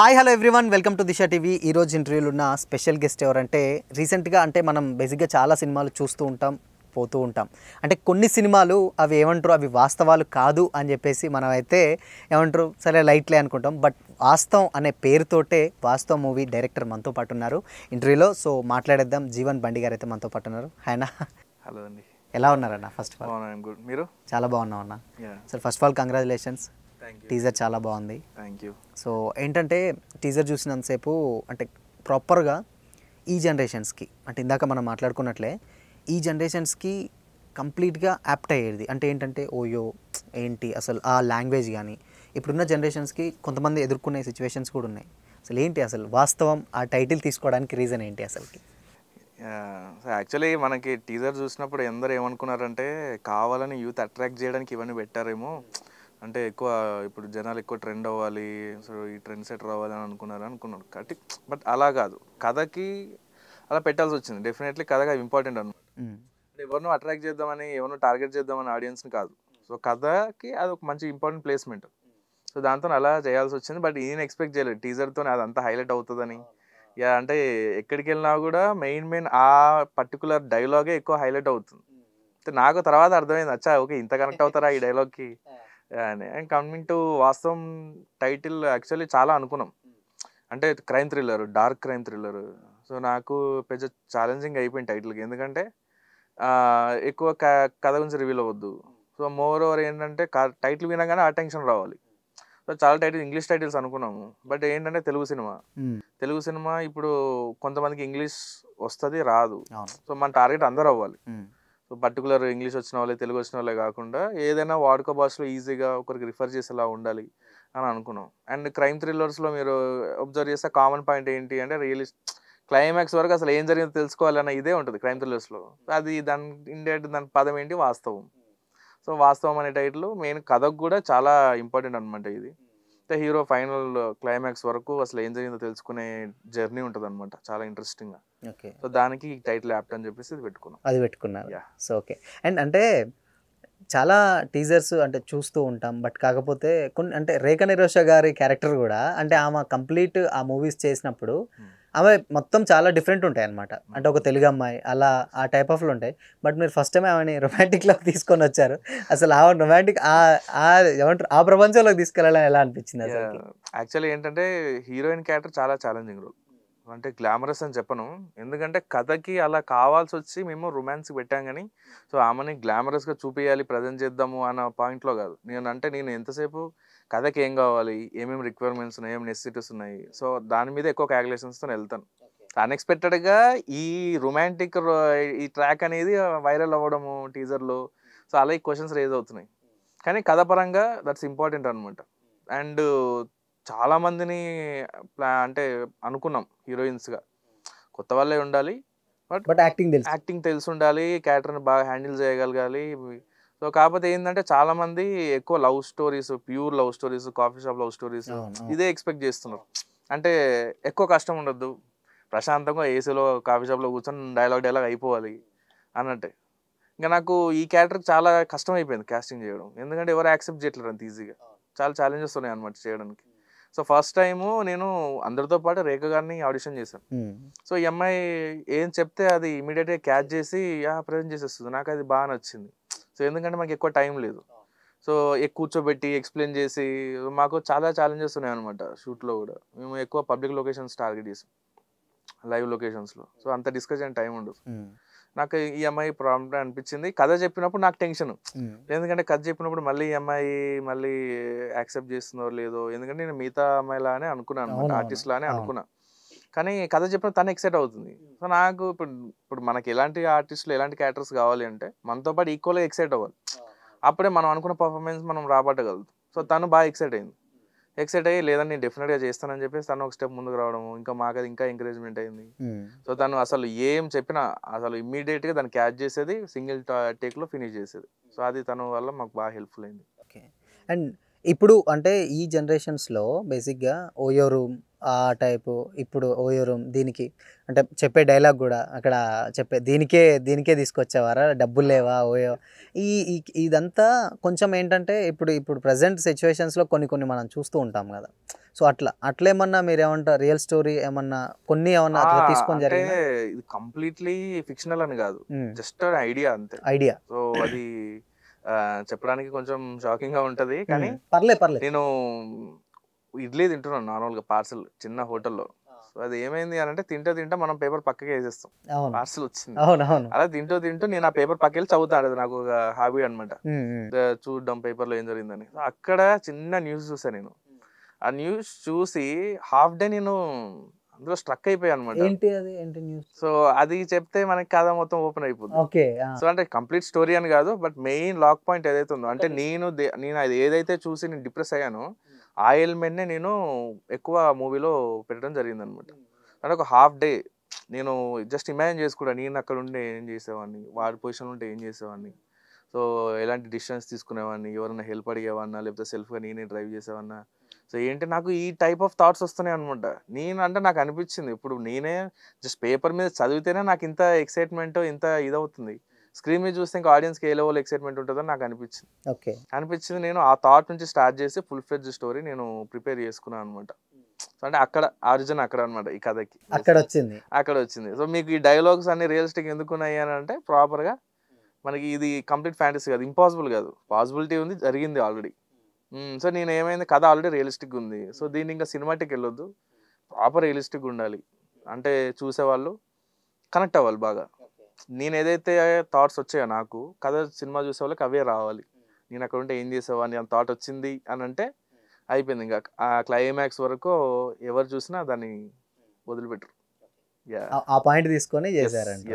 Hi hello everyone welcome to Disha TV ఈరోజు ఇంటర్వ్యూలు ఉన్న స్పెషల్ గెస్ట్ ఎవరంటే రీసెంట్గా అంటే మనం బేసిక్గా చాలా సినిమాలు చూస్తూ ఉంటాం పోతూ ఉంటాం అంటే కొన్ని సినిమాలు అవి ఏమంటారు అవి వాస్తవాలు కాదు అని చెప్పేసి మనం అయితే ఏమంటారు సరే లైట్లే అనుకుంటాం బట్ వాస్తవం అనే పేరుతోటే వాస్తవ మూవీ డైరెక్టర్ మనతో పాటు ఉన్నారు ఇంటర్వ్యూలో సో మాట్లాడేద్దాం జీవన్ బండి గారు అయితే మనతో పాటు ఉన్నారు ఆయన హలో అండి ఎలా ఉన్నారన్నా ఫస్ట్ ఆల్ గుడ్ మీరు చాలా బాగున్నావు అన్న sir first of all congratulations teaser చాలా బాగుంది థ్యాంక్ యూ సో ఏంటంటే టీజర్ చూసినంతసేపు అంటే ప్రాపర్గా ఈ జనరేషన్స్కి అంటే ఇందాక మనం మాట్లాడుకున్నట్లే ఈ జనరేషన్స్కి కంప్లీట్గా యాప్ట్ అయ్యేది అంటే ఏంటంటే ఓయో ఏంటి అసలు ఆ లాంగ్వేజ్ కానీ ఇప్పుడున్న జనరేషన్స్కి కొంతమంది ఎదుర్కొనే సిచ్యువేషన్స్ కూడా ఉన్నాయి అసలు ఏంటి అసలు వాస్తవం ఆ టైటిల్ తీసుకోవడానికి రీజన్ ఏంటి అసలు యాక్చువల్లీ మనకి టీజర్ చూసినప్పుడు ఎందరు ఏమనుకున్నారంటే కావాలని యూత్ అట్రాక్ట్ చేయడానికి ఇవన్నీ పెట్టారేమో అంటే ఎక్కువ ఇప్పుడు జనాలు ఎక్కువ ట్రెండ్ అవ్వాలి సో ఈ ట్రెండ్ సెటర్ అవ్వాలి అని అనుకున్నారు అనుకున్నాడు కాబట్టి బట్ అలా కాదు కథకి అలా పెట్టాల్సి వచ్చింది డెఫినెట్లీ కథగా ఇంపార్టెంట్ అనమాట ఎవరినో అట్రాక్ట్ చేద్దామని ఎవరినో టార్గెట్ చేద్దామని ఆడియన్స్ని కాదు సో కథకి అది ఒక మంచి ఇంపార్టెంట్ ప్లేస్మెంట్ సో దాంతో అలా చేయాల్సి వచ్చింది బట్ ఈయన ఎక్స్పెక్ట్ చేయలేదు టీజర్తో అది అంత హైలైట్ అవుతుందని యా అంటే ఎక్కడికి వెళ్ళినా కూడా మెయిన్ మెయిన్ ఆ పర్టికులర్ డైలాగే ఎక్కువ హైలైట్ అవుతుంది నాకు తర్వాత అర్థమైంది అచ్చా ఓకే ఇంత కనెక్ట్ అవుతారా ఈ డైలాగ్కి and coming to Vaastavam title actually చాలా అనుకున్నాం అంటే crime thriller dark crime thriller so నాకు పెద్ద ఛాలెంజింగ్ అయిపోయింది టైటిల్కి ఎందుకంటే ఎక్కువ కథ గురించి రివీల్ అవ్వద్దు సో మోర్ ఓవర్ ఏంటంటే టైటిల్ వినగానే ఆ టెన్షన్ రావాలి సో చాలా టైటిల్ ఇంగ్లీష్ టైటిల్స్ అనుకున్నాము బట్ ఏంటంటే తెలుగు సినిమా తెలుగు సినిమా ఇప్పుడు కొంతమందికి ఇంగ్లీష్ వస్తుంది రాదు సో మన టార్గెట్ అందరు అవ్వాలి సో పర్టికులర్ ఇంగ్లీష్ వచ్చిన వాళ్ళే తెలుగు వచ్చిన వాళ్ళే కాకుండా ఏదైనా వాడుక భాషలో ఈజీగా ఒకరికి రిఫర్ చేసేలా ఉండాలి అని అనుకున్నాం అండ్ క్రైమ్ థ్రిల్లర్స్లో మీరు అబ్జర్వ్ చేస్తే కామన్ పాయింట్ ఏంటి అంటే రియలిస్ట్ క్లైమాక్స్ వరకు అసలు ఏం జరిగిందో తెలుసుకోవాలన్న ఇదే ఉంటుంది క్రైమ్ థ్రిల్లర్స్లో అది దాని ఇండియట్ దాని పదం ఏంటి వాస్తవం సో వాస్తవం అనే టైటిల్ మెయిన్ కథకు కూడా చాలా ఇంపార్టెంట్ అనమాట ఇది కొత్త హీరో ఫైనల్ క్లైమాక్స్ వరకు అసలు ఏం జరిగిందో తెలుసుకునే జర్నీ ఉంటుంది అనమాట చాలా ఇంట్రెస్టింగ్ ఓకే సో దానికి టైటిల్ యాప్ట్ అని చెప్పేసి ఇది పెట్టుకున్నాం అది పెట్టుకున్నారు సో ఓకే అండ్ అంటే చాలా టీజర్స్ అంటే చూస్తూ ఉంటాం బట్ కాకపోతే కొన్ని అంటే రేఖ నిరోష గారి క్యారెక్టర్ కూడా అంటే ఆమె కంప్లీట్ ఆ మూవీస్ చేసినప్పుడు hmm. ఆమె మొత్తం చాలా డిఫరెంట్ ఉంటాయి అనమాట అంటే ఒక తెలుగు అమ్మాయి అలా ఆ టైప్ ఆఫ్లో ఉంటాయి బట్ మీరు ఫస్ట్ టైం ఆమెని రొమాంటిక్లోకి తీసుకొని వచ్చారు అసలు ఆ రొమాంటిక్ ఆ ఏమంటారు ఆ ప్రపంచంలోకి తీసుకెళ్ళాలని ఎలా అనిపించింది యాక్చువల్లీ ఏంటంటే హీరోయిన్ క్యారెక్టర్ చాలా ఛాలెంజింగ్ రోల్ అంటే గ్లామరస్ అని చెప్పను ఎందుకంటే కథకి అలా కావాల్సి వచ్చి మేము రొమాన్స్ పెట్టాం కానీ సో ఆమెని గ్లామరస్గా చూపించాలి ప్రజెంట్ చేద్దాము అన్న పాయింట్లో కాదు నేను అంటే నేను ఎంతసేపు కథకి ఏం కావాలి ఏమేమి రిక్వైర్మెంట్స్ ఉన్నాయి ఏమేమి నెసిటీస్ ఉన్నాయి సో దాని మీద ఎక్కువ క్యాలిక్యులేషన్స్తో వెళ్తాను అన్ఎక్స్పెక్టెడ్గా ఈ రొమాంటిక్ ఈ ట్రాక్ అనేది వైరల్ అవ్వడము టీజర్లో సో అలా ఈ క్వశ్చన్స్ రేజ్ అవుతున్నాయి కానీ కథ పరంగా దట్స్ ఇంపార్టెంట్ అనమాట అండ్ చాలామందిని ప్లా అంటే అనుకున్నాం హీరోయిన్స్గా కొత్త వాళ్ళే ఉండాలి బట్ బట్ యాక్టింగ్ యాక్టింగ్ తెలిసి ఉండాలి క్యారెక్టర్ని బాగా హ్యాండిల్ చేయగలగాలి సో కాకపోతే ఏంటంటే చాలా మంది ఎక్కువ love stories pure love stories coffee shop love stories ఇదే ఎక్స్పెక్ట్ చేస్తున్నారు అంటే ఎక్కువ కష్టం ఉండద్దు ప్రశాంతంగా ఏసీలో కాఫీ షాప్లో కూర్చొని డైలాగ్ డైలాగ్ అయిపోవాలి అన్నట్టే ఇంకా నాకు ఈ క్యారెక్టర్ చాలా కష్టం అయిపోయింది కాస్టింగ్ చేయడం ఎందుకంటే ఎవరు యాక్సెప్ట్ చేయట్లేరు అంత ఈజీగా చాలా ఛాలెంజెస్ ఉన్నాయి అనమాట చేయడానికి సో ఫస్ట్ టైము నేను అందరితో పాటు రేఖ గారిని ఆడిషన్ చేశాను సో ఈ అమ్మాయి ఏం చెప్తే అది ఇమీడియట్గా క్యాచ్ చేసి ప్రజెంట్ చేసేస్తుంది నాకు అది బాగా నచ్చింది సో ఎందుకంటే మాకు ఎక్కువ టైం లేదు సో కూర్చోబెట్టి ఎక్స్ప్లెయిన్ చేసి మాకు చాలా ఛాలెంజెస్ ఉన్నాయి అనమాట షూట్లో కూడా మేము ఎక్కువ పబ్లిక్ లొకేషన్స్ టార్గెట్ చేసాం లైవ్ లొకేషన్స్లో సో అంత డిస్కస్ అయిన టైం ఉండదు నాకు ఈ అమ్మాయి e ప్రాబ్లం అనిపించింది కథ చెప్పినప్పుడు నాకు టెన్షన్ ఎందుకంటే కథ చెప్పినప్పుడు మళ్ళీ ఈ e అమ్మాయి మళ్ళీ యాక్సెప్ట్ చేస్తుందో లేదో ఎందుకంటే నేను మిగతా అమ్మాయిలానే అనుకున్నాను ఆర్టిస్ట్ లానే అనుకున్నాను కానీ కథ చెప్పిన తను ఎక్సైట్ అవుతుంది సో నాకు ఇప్పుడు ఇప్పుడు మనకి ఎలాంటి ఆర్టిస్ట్లు ఎలాంటి క్యారెక్టర్స్ కావాలి అంటే మనతో పాటు ఈక్వల్గా ఎక్సైట్ అవ్వాలి అప్పుడే మనం అనుకున్న పర్ఫార్మెన్స్ మనం రాబట్టగలదు సో తను బాగా ఎక్సైట్ అయింది ఎక్సైట్ అయ్యి లేదని నేను డెఫినెట్గా చేస్తానని చెప్పేసి తను ఒక స్టెప్ ముందుకు రావడం ఇంకా మాకు ఇంకా ఎంకరేజ్మెంట్ అయింది సో తను అసలు ఏం చెప్పినా అసలు ఇమ్మీడియట్గా తను క్యాచ్ చేసేది సింగిల్ టేక్లో ఫినిష్ చేసేది సో అది తను వల్ల మాకు బాగా హెల్ప్ఫుల్ అయింది ఓకే అండ్ ఇప్పుడు అంటే ఈ జనరేషన్స్లో బేసిక్గా ఓయో రూమ్ ఆ టైపు ఇప్పుడు ఓయో రూమ్ దీనికి అంటే చెప్పే డైలాగ్ కూడా అక్కడ చెప్పే దీనికే దీనికే తీసుకొచ్చేవారా డబ్బులు లేవా ఓయో ఈ ఇదంతా కొంచెం ఏంటంటే ఇప్పుడు ఇప్పుడు ప్రజెంట్ సిచ్యువేషన్స్లో కొన్ని కొన్ని మనం చూస్తూ ఉంటాం కదా సో అట్లా అట్లా ఏమన్నా మీరు ఏమంటారు రియల్ స్టోరీ ఏమన్నా కొన్ని ఏమన్నా తీసుకొని జరిగింది ఇది కంప్లీట్లీ ఫిక్షనల్ అని కాదు జస్ట్ ఐడియా అంతే ఐడియా సో అది చెప్పడానికి కొంచెం షాకింగ్ గా ఉంటది కానీ పర్లేదు పర్లేదు నేను ఇడ్లీ తింటున్నాను నార్మల్ గా పార్సల్ చిన్న హోటల్లో సో అది ఏమైంది అని అంటే తింటూ తింటూ మనం పేపర్ పక్కకి వేసేస్తాం పార్సల్ వచ్చింది అలా తింటూ తింటూ నేను ఆ పేపర్ పక్క వెళ్ళి చదువుతాను నాకు ఒక హాబీ అనమాట చూడడం పేపర్ లో ఏం జరిగిందని అక్కడ చిన్న న్యూస్ చూసాను నేను ఆ న్యూస్ చూసి హాఫ్ డే నేను అందులో స్ట్రక్ అయిపోయాయి అనమాట ఏంటి అది ఏంటి న్యూస్ సో అది చెప్తే మనకి కథ మొత్తం ఓపెన్ అయిపోతుంది ఓకే సో అంటే కంప్లీట్ స్టోరీ అని కాదు బట్ మెయిన్ లాక్ పాయింట్ ఏదైతే ఉందో అంటే నేను నేను అది ఏదైతే చూసి నేను డిప్రెస్ అయ్యానో hmm. ఆ నే నేను ఎక్కువ మూవీలో పెట్టడం జరిగింది అనమాట hmm. అంటే ఒక హాఫ్ డే నేను జస్ట్ ఇమాజిన్ చేసుకుంటా నేను అక్కడ ఉండే ఏం చేసేవాడిని వాడి పొజిషన్ ఉంటే ఏం చేసేవాడిని సో ఎలాంటి డిస్టెన్స్ తీసుకునేవాడిని ఎవరైనా హెల్ప్ అడిగేవాడినా లేకపోతే సెల్ఫ్గా నేనే డ్రైవ్ చేసేవాడినా సో ఏంటి నాకు ఈ టైప్ ఆఫ్ థాట్స్ వస్తున్నాయి అనమాట నేను అంటే నాకు అనిపించింది ఇప్పుడు నేనే జస్ట్ పేపర్ మీద చదివితేనే నాకు ఇంత ఎక్సైట్మెంట్ ఇంత ఇదవుతుంది స్క్రీన్ మీద చూస్తే ఇంకా ఆడియన్స్కి ఏ లెవెల్ ఎక్సైట్మెంట్ ఉంటుందో నాకు అనిపించింది ఓకే అనిపించింది నేను ఆ థాట్ నుంచి స్టార్ట్ చేసి ఫుల్ ఫ్లెడ్జ్ స్టోరీ నేను ప్రిపేర్ చేసుకున్నాను అనమాట అంటే అక్కడ ఆరిజిన్ అక్కడ అనమాట ఈ కథకి అక్కడ వచ్చింది అక్కడ వచ్చింది సో మీకు ఈ డైలాగ్స్ అన్ని రియలిస్టిక్ ఉన్నాయి అని అంటే ప్రాపర్గా మనకి ఇది కంప్లీట్ ఫ్యాంటసీ కాదు ఇంపాసిబుల్ కాదు పాసిబిలిటీ ఉంది జరిగింది ఆల్రెడీ సో నేను ఏమైంది కథ ఆల్రెడీ రియలిస్టిక్ ఉంది సో దీన్ని ఇంకా సినిమాటిక్ వెళ్ళొద్దు ప్రాపర్ రియలిస్టిక్ ఉండాలి అంటే చూసేవాళ్ళు కనెక్ట్ అవ్వాలి బాగా నేను ఏదైతే థాట్స్ వచ్చాయో నాకు కథ సినిమా చూసే వాళ్ళకి అవే రావాలి నేను అక్కడ ఉంటే ఏం చేసేవాడిని ఆ థాట్ వచ్చింది అని అంటే అయిపోయింది ఇంకా ఆ క్లైమాక్స్ వరకు ఎవరు చూసినా దాన్ని వదిలిపెట్టరు ఆ పాయింట్ తీసుకొని చేశారంట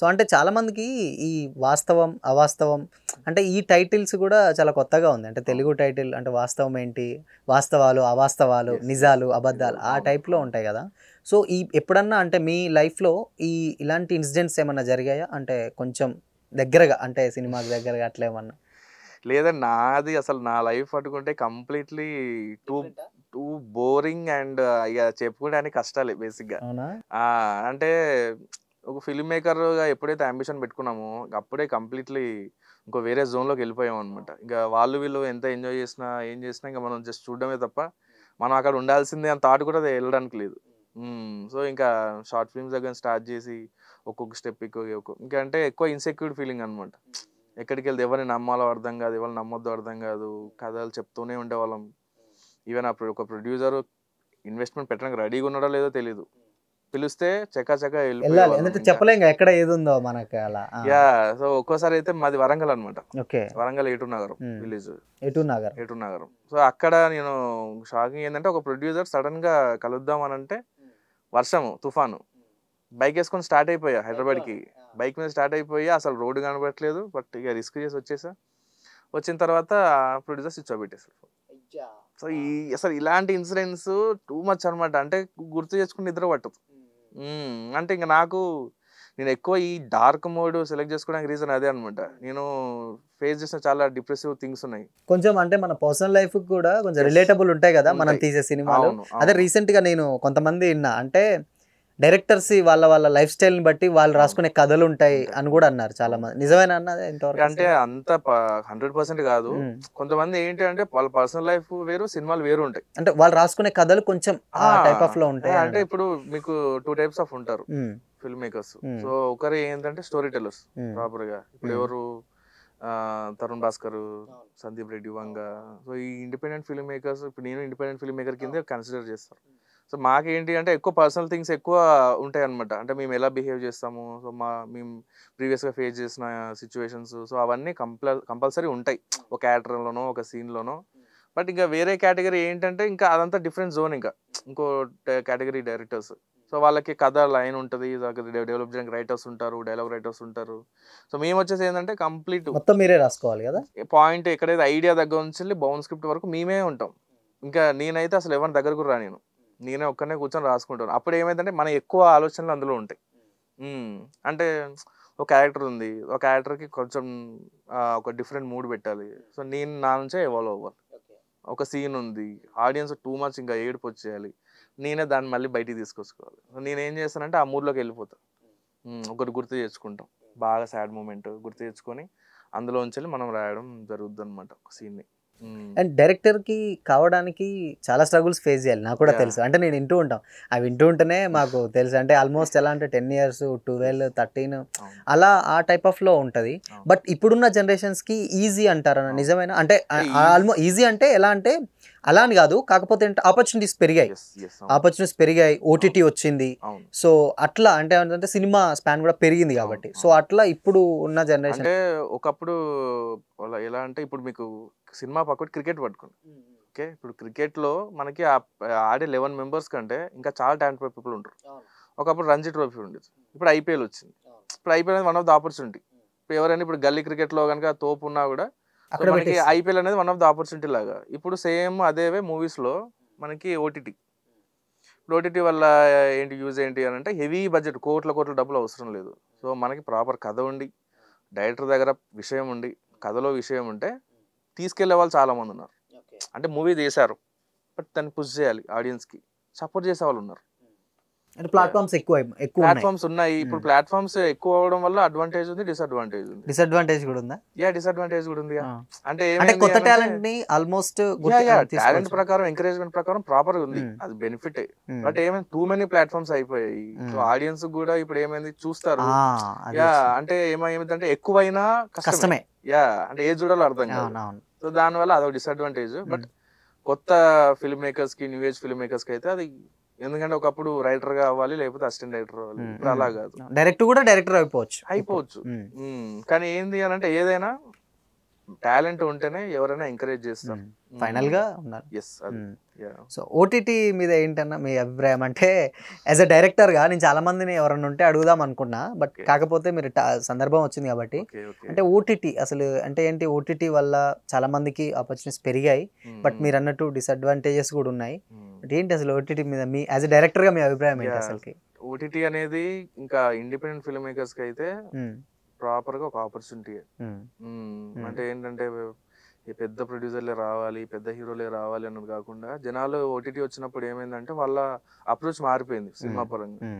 సో అంటే చాలా మందికి ఈ వాస్తవం అవాస్తవం అంటే ఈ టైటిల్స్ కూడా చాలా కొత్తగా ఉంది అంటే తెలుగు టైటిల్ అంటే వాస్తవం ఏంటి వాస్తవాలు అవాస్తవాలు నిజాలు అబద్ధాలు ఆ టైప్లో ఉంటాయి కదా సో ఈ ఎప్పుడన్నా అంటే మీ లైఫ్లో ఈ ఇలాంటి ఇన్సిడెంట్స్ ఏమన్నా జరిగాయా అంటే కొంచెం దగ్గరగా అంటే సినిమాకి దగ్గరగా అట్లా ఏమన్నా లేదండి నాది అసలు నా లైఫ్ అనుకుంటే completely too too boring and ఇక చెప్పుకోవడానికి కష్టాలే బేసిక్గా అంటే ఒక ఫిల్మ్ మేకర్గా ఎప్పుడైతే అంబిషన్ పెట్టుకున్నామో అప్పుడే కంప్లీట్లీ ఇంకో వేరే జోన్లోకి వెళ్ళిపోయాం అనమాట ఇంకా వాళ్ళు వీళ్ళు ఎంత ఎంజాయ్ చేసినా ఏం చేసినా ఇంకా మనం జస్ట్ చూడడమే తప్ప మనం అక్కడ ఉండాల్సిందే అని థాట్ కూడా అది వెళ్ళడానికి లేదు సో ఇంకా షార్ట్ ఫిల్మ్స్ దగ్గర స్టార్ట్ చేసి ఒక్కొక్క స్టెప్ ఎక్కువ ఇంకా అంటే ఎక్కువ ఇన్సెక్యూర్డ్ ఫీలింగ్ అనమాట ఎక్కడికి వెళ్తే ఎవరిని నమ్మాలో అర్థం కాదు ఎవరిని నమ్మొద్దు అర్థం కాదు కథలు చెప్తూనే ఉండేవాళ్ళం ఈవెన్ అప్పుడు ఒక ప్రొడ్యూసర్ ఇన్వెస్ట్మెంట్ పెట్టడానికి రెడీగా ఉన్నాడో లేదో తెలియదు పిలిస్తే చక్కా చక్కా చెప్పలేం ఎక్కడ ఏది ఉందో అలా యా సో ఒక్కోసారి అయితే మాది వరంగల్ అనమాట ఓకే వరంగల్ ఏటూ నగరం విలేజ్ ఏటూ నగరం నగరం సో అక్కడ నేను షాకింగ్ ఏంటంటే ఒక ప్రొడ్యూసర్ సడన్ గా కలుద్దాం అని అంటే వర్షము తుఫాను బైక్ వేసుకొని స్టార్ట్ అయిపోయా కి బైక్ మీద స్టార్ట్ అయిపోయి అసలు రోడ్డు కనబడట్లేదు బట్ ఇక రిస్క్ చేసి వచ్చేసా వచ్చిన తర్వాత ప్రొడ్యూసర్ స్విచ్ ఆఫ్ పెట్టేసారు సో ఈ అసలు ఇలాంటి ఇన్సూరెన్స్ టూ మచ్ అనమాట అంటే గుర్తు చేసుకుని నిద్ర పట్టదు అంటే ఇంకా నాకు నేను ఎక్కువ ఈ డార్క్ మోడ్ సెలెక్ట్ చేసుకోవడానికి రీజన్ అదే అనమాట నేను ఫేస్ చేసిన చాలా డిప్రెసివ్ థింగ్స్ ఉన్నాయి కొంచెం అంటే మన పర్సనల్ లైఫ్ కూడా కొంచెం రిలేటబుల్ ఉంటాయి కదా మనం తీసే సినిమాలు అదే రీసెంట్ గా నేను కొంతమంది విన్నా అంటే డైరెక్టర్స్ వాళ్ళ వాళ్ళ లైఫ్ ని బట్టి వాళ్ళు రాసుకునే కథలు ఉంటాయి అని కూడా అన్నారు చాలా మంది నిజమైన అన్నది అంటే అంత హండ్రెడ్ పర్సెంట్ కాదు కొంతమంది ఏంటి అంటే వాళ్ళ పర్సనల్ లైఫ్ వేరు సినిమాలు వేరు ఉంటాయి అంటే వాళ్ళు రాసుకునే కథలు కొంచెం ఆ టైప్ ఆఫ్ లో ఉంటాయి అంటే ఇప్పుడు మీకు టూ టైప్స్ ఆఫ్ ఉంటారు ఫిల్మ్ మేకర్స్ సో ఒకరు ఏంటంటే స్టోరీ టెల్లర్స్ ప్రాపర్ గా ఇప్పుడు ఎవరు తరుణ్ భాస్కర్ సందీప్ రెడ్డి వంగ సో ఈ ఇండిపెండెంట్ ఫిల్మ్ మేకర్స్ ఇప్పుడు నేను ఇండిపెండెంట్ ఫిల్మ్ మేకర్ కింద కన్సిడర్ చేస్తాను సో మాకేంటి అంటే ఎక్కువ పర్సనల్ థింగ్స్ ఎక్కువ ఉంటాయి అనమాట అంటే మేము ఎలా బిహేవ్ చేస్తాము సో మా మేము ప్రీవియస్గా ఫేస్ చేసిన సిచ్యువేషన్స్ సో అవన్నీ కంపల్ కంపల్సరీ ఉంటాయి ఒక క్యారెక్టర్లోనో ఒక సీన్లోనో బట్ ఇంకా వేరే కేటగిరీ ఏంటంటే ఇంకా అదంతా డిఫరెంట్ జోన్ ఇంకా ఇంకో కేటగిరీ డైరెక్టర్స్ సో వాళ్ళకి కథ లైన్ ఉంటుంది డెవలప్ చేయడానికి రైటర్స్ ఉంటారు డైలాగ్ రైటర్స్ ఉంటారు సో మేము వచ్చేసి ఏంటంటే కంప్లీట్ మొత్తం మీరే రాసుకోవాలి కదా పాయింట్ ఎక్కడైతే ఐడియా దగ్గర నుంచి బౌన్ స్క్రిప్ట్ వరకు మేమే ఉంటాం ఇంకా నేనైతే అసలు ఎవరి దగ్గరకు రా నేను నేనే ఒక్కనే కూర్చొని రాసుకుంటాను అప్పుడు ఏమైందంటే మన ఎక్కువ ఆలోచనలు అందులో ఉంటాయి అంటే ఒక క్యారెక్టర్ ఉంది ఒక క్యారెక్టర్కి కొంచెం ఒక డిఫరెంట్ మూడ్ పెట్టాలి సో నేను నా నుంచే ఎవాల్వ్ అవ్వాలి ఒక సీన్ ఉంది ఆడియన్స్ టూ మంత్స్ ఇంకా ఏడుపు వచ్చేయాలి నేనే దాన్ని మళ్ళీ బయటికి తీసుకొచ్చుకోవాలి నేను ఏం చేస్తానంటే ఆ మూడ్లోకి వెళ్ళిపోతాను ఒకటి గుర్తు చేసుకుంటాం బాగా సాడ్ మూమెంట్ గుర్తు తెచ్చుకొని అందులోంచి మనం రాయడం జరుగుద్ది అనమాట ఒక సీన్ని Hmm. అండ్ డైరెక్టర్కి కావడానికి చాలా స్ట్రగుల్స్ ఫేస్ చేయాలి నాకు కూడా తెలుసు అంటే నేను వింటూ ఉంటాం అవి వింటూ ఉంటేనే మాకు తెలుసు అంటే ఆల్మోస్ట్ ఎలా అంటే టెన్ ఇయర్స్ ట్వెల్వ్ థర్టీన్ అలా ఆ టైప్ ఆఫ్ లో ఉంటుంది బట్ ఇప్పుడున్న జనరేషన్స్కి ఈజీ అంటారు నిజమైన అంటే ఆల్మో ఈజీ అంటే ఎలా అంటే అలా అని కాదు కాకపోతే ఆపర్చునిటీస్ పెరిగాయి ఆపర్చునిటీస్ పెరిగాయి ఓటీటీ వచ్చింది సో అట్లా అంటే ఏంటంటే సినిమా స్పాన్ కూడా పెరిగింది కాబట్టి సో అట్లా ఇప్పుడు ఉన్న జనరేషన్ ఒకప్పుడు ఎలా అంటే ఇప్పుడు మీకు సినిమా పక్కటి క్రికెట్ పట్టుకోండి ఓకే ఇప్పుడు క్రికెట్లో మనకి ఆడే లెవెన్ మెంబర్స్ కంటే ఇంకా చాలా టాలెంట్ పీపుల్ ఉంటారు ఒకప్పుడు రంజీ ట్రోఫీ ఉండేది ఇప్పుడు ఐపీఎల్ వచ్చింది ఇప్పుడు ఐపీఎల్ అనేది వన్ ఆఫ్ ద ఆపర్చునిటీ ఇప్పుడు ఎవరైనా ఇప్పుడు గల్లీ క్రికెట్లో కనుక తోపు ఉన్నా కూడా మనకి ఐపీఎల్ అనేది వన్ ఆఫ్ ద ఆపర్చునిటీ లాగా ఇప్పుడు సేమ్ అదేవే మూవీస్లో మనకి ఓటీటీ ఇప్పుడు ఓటీటీ వల్ల ఏంటి యూజ్ ఏంటి అని అంటే హెవీ బడ్జెట్ కోట్ల కోట్ల డబ్బులు అవసరం లేదు సో మనకి ప్రాపర్ కథ ఉండి డైరెక్టర్ దగ్గర విషయం ఉండి కథలో విషయం ఉంటే తీసుకెళ్లే వాళ్ళు చాలా మంది ఉన్నారు అంటే మూవీ చేశారు బట్ దాన్ని పుష్ చేయాలి ఆడియన్స్కి సపోర్ట్ చేసే వాళ్ళు ఉన్నారు అంటే ప్లాట్ఫామ్స్ ఎక్కువ ఎక్కువ ప్లాట్ఫామ్స్ ఉన్నాయి ఇప్పుడు ప్లాట్ఫామ్స్ hmm. ఎక్కువ అవడం వల్ల అడ్వాంటేజ్ ఉంది డిసడ్వాంటేజ్ ఉంది డిసడ్వాంటేజ్ కూడా ఉందా యా డిసడ్వాంటేజ్ కూడా ఉంది ah. అంటే అంటే కొత్త టాలెంట్ ని ఆల్మోస్ట్ టాలెంట్ ప్రకారం ఎంకరేజ్మెంట్ ప్రకారం ప్రాపర్ ఉంది hmm. అది బెనిఫిట్ బట్ hmm. ఏమైంది టూ మెనీ ప్లాట్ఫామ్స్ అయిపోయాయి ఆడియన్స్ కూడా ఇప్పుడు ఏమైంది చూస్తారు యా ah, అంటే ఏమైంది అంటే ఎక్కువైనా కష్టమే యా అంటే ఏది చూడాలో అర్థం కాదు సో దాని వల్ల అదొక డిసడ్వాంటేజ్ బట్ కొత్త ఫిల్మ్ మేకర్స్ కి న్యూ ఏజ్ ఫిల్మ్ మేకర్స్ కి అయితే అది ఎందుకంటే ఒకప్పుడు రైటర్ గా అవ్వాలి లేకపోతే అసిస్టెంట్ రైటర్ అవ్వాలి ఇప్పుడు అలా కాదు డైరెక్ట్ కూడా డైరెక్టర్ అయిపోవచ్చు అయిపోవచ్చు కానీ ఏంది అని అంటే ఏదైనా టాలెంట్ ఉంటేనే ఎవరైనా ఎంకరేజ్ చేస్తారు ఫైనల్ గా ఉన్నారు ఎస్ సో ఓటీటీ మీద ఏంటన్నా మీ అభిప్రాయం అంటే యాజ్ అ డైరెక్టర్ గా నేను చాలా మందిని ఎవరైనా ఉంటే అడుగుదాం అనుకున్నా బట్ కాకపోతే మీరు సందర్భం వచ్చింది కాబట్టి అంటే ఓటీటీ అసలు అంటే ఏంటి ఓటీటీ వల్ల చాలా మందికి ఆపర్చునిటీస్ పెరిగాయి బట్ మీరు అన్నట్టు డిసడ్వాంటేజెస్ కూడా ఉన్నాయి బట్ ఏంటి అసలు ఓటీటీ మీద మీ యాజ్ అ డైరెక్టర్ గా మీ అభిప్రాయం ఏంటి అసలు ఓటీటీ అనేది ఇంకా ఇండిపెండెంట్ ఫిల్మ్ మేకర్స్ కి అయితే ప్రాపర్ గా ఒక ఆపర్చునిటీ అంటే ఏంటంటే ఈ పెద్ద ప్రొడ్యూసర్లే రావాలి పెద్ద హీరోలే రావాలి అన్నది కాకుండా జనాలు ఓటీటీ వచ్చినప్పుడు ఏమైందంటే వాళ్ళ అప్రోచ్ మారిపోయింది సినిమా పరంగా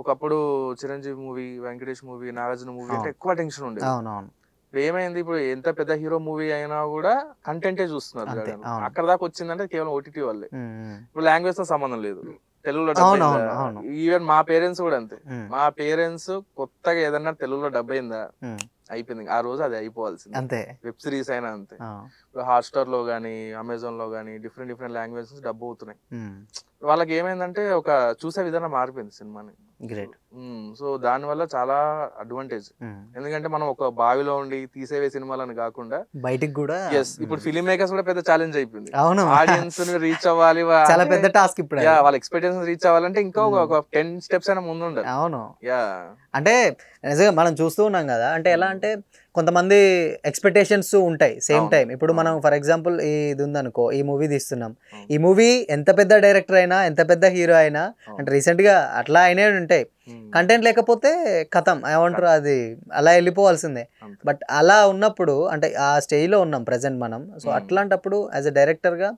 ఒకప్పుడు Chiranjeevi movie Venkatesh movie Nagarjuna movie అంటే ఎక్కువ టెన్షన్ ఉండేది ఇప్పుడు ఏమైంది ఇప్పుడు ఎంత పెద్ద హీరో మూవీ అయినా కూడా కంటెంటే చూస్తున్నారు అక్కడ దాకా వచ్చిందంటే కేవలం ఓటీటీ వాళ్ళే ఇప్పుడు లాంగ్వేజ్ తో సంబంధం లేదు తెలుగులో ఈవెన్ మా పేరెంట్స్ కూడా అంతే మా పేరెంట్స్ కొత్తగా ఏదన్నా తెలుగులో డబ్బు అయిందా అయిపోయింది ఆ రోజు అది అయిపోవాల్సింది అంతే వెబ్ సిరీస్ అయినా అంతే ఇప్పుడు హాట్స్టార్ లో గానీ అమెజాన్ లో గానీ డిఫరెంట్ డిఫరెంట్ లాంగ్వేజెస్ డబ్బు అవుతున్నాయి వాళ్ళకి ఏమైందంటే ఒక చూసే విధానం మారిపోయింది సినిమాని గ్రేట్ సో దాని వల్ల చాలా అడ్వాంటేజ్ ఎందుకంటే మనం ఒక బావిలో ఉండి తీసేవే సినిమాలని కాకుండా బయటకు కూడా ఎస్ ఇప్పుడు ఫిలిం మేకర్స్ కూడా పెద్ద ఛాలెంజ్ అయిపోయింది అవును ఆడియన్స్ రీచ్ అవ్వాలి చాలా పెద్ద టాస్క్ ఇప్పుడు వాళ్ళ ఎక్స్పెక్టేషన్ రీచ్ అవ్వాలంటే ఇంకా ఒక టెన్ స్టెప్స్ అయినా ముందు అవును యా అంటే నిజంగా మనం చూస్తూ ఉన్నాం కదా అంటే ఎలా అంటే కొంతమంది ఎక్స్పెక్టేషన్స్ ఉంటాయి సేమ్ టైం ఇప్పుడు మనం ఫర్ ఎగ్జాంపుల్ ఇది ఉందనుకో ఈ మూవీ తీస్తున్నాం ఈ మూవీ ఎంత పెద్ద డైరెక్టర్ అయినా ఎంత పెద్ద హీరో అయినా అంటే రీసెంట్గా అట్లా అయినా ఉంటాయి కంటెంట్ లేకపోతే కథం ఏమంటారు అది అలా వెళ్ళిపోవాల్సిందే బట్ అలా ఉన్నప్పుడు అంటే ఆ స్టేజ్లో ఉన్నాం ప్రజెంట్ మనం సో అట్లాంటప్పుడు యాజ్ అ డైరెక్టర్గా